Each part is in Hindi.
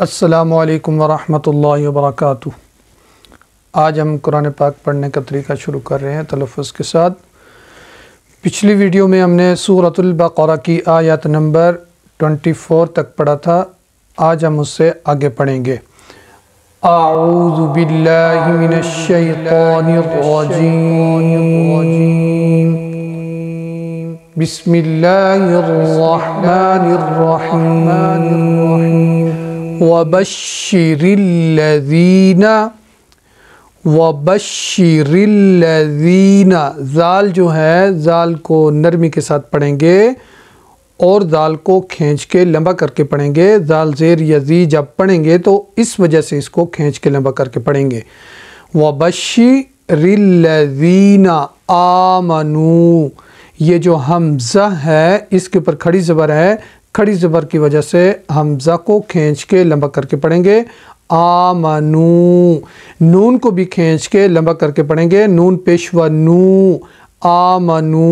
असलकम वरम वर्क आज हम कुरान पाक पढ़ने का तरीका शुरू कर रहे हैं तलफ़ के साथ पिछली वीडियो में हमने सूरतुल्बकरा की आयत नंबर 24 तक पढ़ा था आज हम उससे आगे पढ़ेंगे बिस्मिल्लाहिर्रहमानिर्रहीम वबशीरल्लिना वबशीरल्लिना जाल जो है जाल को नरमी के साथ पढ़ेंगे और जाल को खींच के लंबा करके पढ़ेंगे जाल जेर यजी जब पढ़ेंगे तो इस वजह से इसको खींच के लंबा करके पढ़ेंगे वबशी रिल्लजीना आमनू ये जो हमज़ा है इसके ऊपर खड़ी ज़बर है खड़ी ज़बर की वजह से हमज़ा को खींच के लंबा करके पढ़ेंगे आमनू नून को भी खींच के लंबा करके पढ़ेंगे नून पेशवा नू आमनू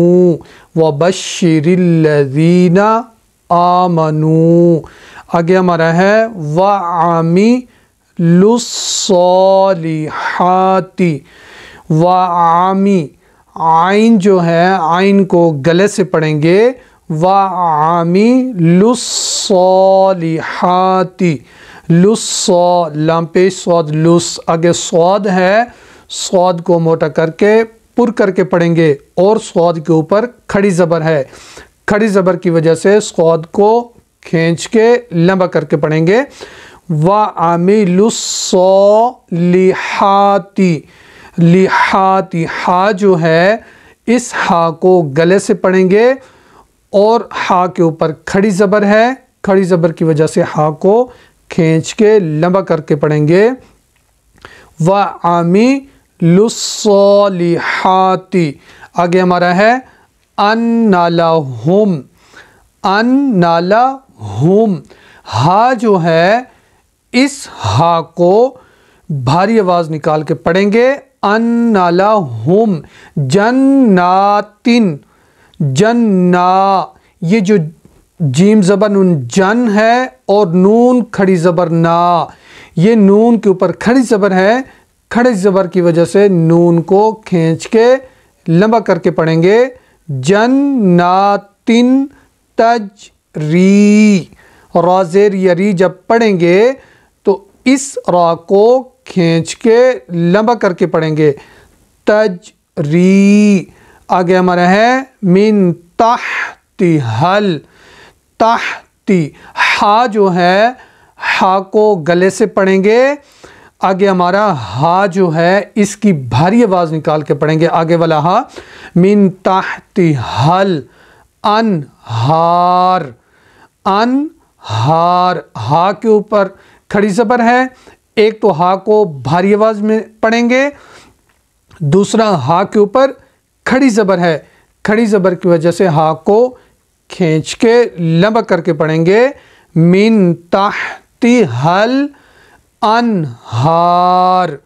व बशीरदीना आमनू आगे हमारा है व आमी लुसलिहाती व आमी आइन जो है आइन को गले से पढ़ेंगे व आमी लुसलिहाती लुस लम्पे स्वाद लुस आगे स्वाद है स्वाद को मोटा करके पुर करके पढ़ेंगे और स्वाद के ऊपर खड़ी ज़बर है खड़ी ज़बर की वजह से स्वाद को खींच के लंबा करके पढ़ेंगे व आमी लुसलिहाती लिहाती हा जो है इस हा को गले से पढ़ेंगे और हा के ऊपर खड़ी ज़बर है खड़ी ज़बर की वजह से हा को खींच के लंबा करके पढ़ेंगे व आमी लुसोलिहाती आगे हमारा है अन नाला हुम अन नाला हुम हा जो है इस हा को भारी आवाज़ निकाल के पढ़ेंगे अनलहुम जन्नातिन जन्ना ये जो जीम ज़बर नून जन है और नून खड़ी ज़बर ना ये नून के ऊपर खड़ी ज़बर है खड़े ज़बर की वजह से नून को खींच के लंबा करके पढ़ेंगे जन नातिन तज री रोज़ेर यरी जब पढ़ेंगे तो इस रा को खींच के लंबा करके पढ़ेंगे तज री आगे हमारा है मिन ताहती हल ताहती हा जो है हा को गले से पढ़ेंगे आगे हमारा हा जो है इसकी भारी आवाज़ निकाल के पढ़ेंगे आगे वाला हा मिन ताहती हल अन हार अन हार हा के ऊपर खड़ी सबर है एक तो हा को भारी आवाज़ में पढ़ेंगे दूसरा हा के ऊपर खड़ी ज़बर है खड़ी ज़बर की वजह से हा को खींच के लंबा करके पढ़ेंगे मीन ताहती हल अनहार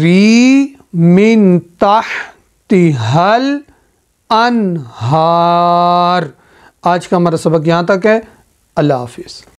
री मीन ताहती हल अनहार आज का हमारा सबक यहाँ तक है अल्लाह हाफिज़